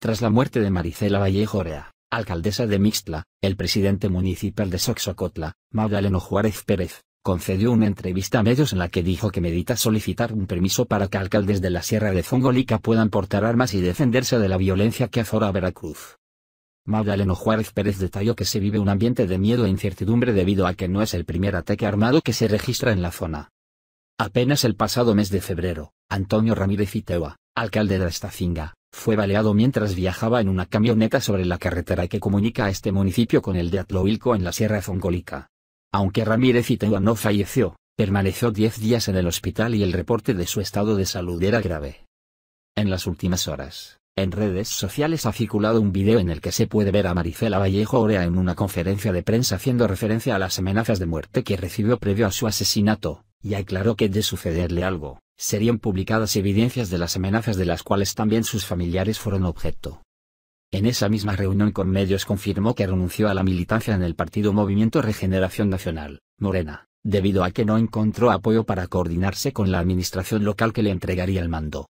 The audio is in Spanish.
Tras la muerte de Maricela Vallejo alcaldesa de Mixtla, el presidente municipal de Soxocotla, Magdaleno Juárez Pérez, concedió una entrevista a medios en la que dijo que medita solicitar un permiso para que alcaldes de la Sierra de Zongolica puedan portar armas y defenderse de la violencia que azora Veracruz. Magdaleno Juárez Pérez detalló que se vive un ambiente de miedo e incertidumbre debido a que no es el primer ataque armado que se registra en la zona. Apenas el pasado mes de febrero, Antonio Ramírez Iteua, alcalde de Estacinga, fue baleado mientras viajaba en una camioneta sobre la carretera que comunica a este municipio con el de Atloilco en la Sierra Zongolica. Aunque Ramírez Iteua no falleció, permaneció 10 días en el hospital y el reporte de su estado de salud era grave. En las últimas horas, en redes sociales ha circulado un video en el que se puede ver a Maricela Vallejo Orea en una conferencia de prensa haciendo referencia a las amenazas de muerte que recibió previo a su asesinato, y aclaró que de sucederle algo, serían publicadas evidencias de las amenazas de las cuales también sus familiares fueron objeto. En esa misma reunión con medios confirmó que renunció a la militancia en el partido Movimiento Regeneración Nacional, Morena, debido a que no encontró apoyo para coordinarse con la administración local que le entregaría el mando.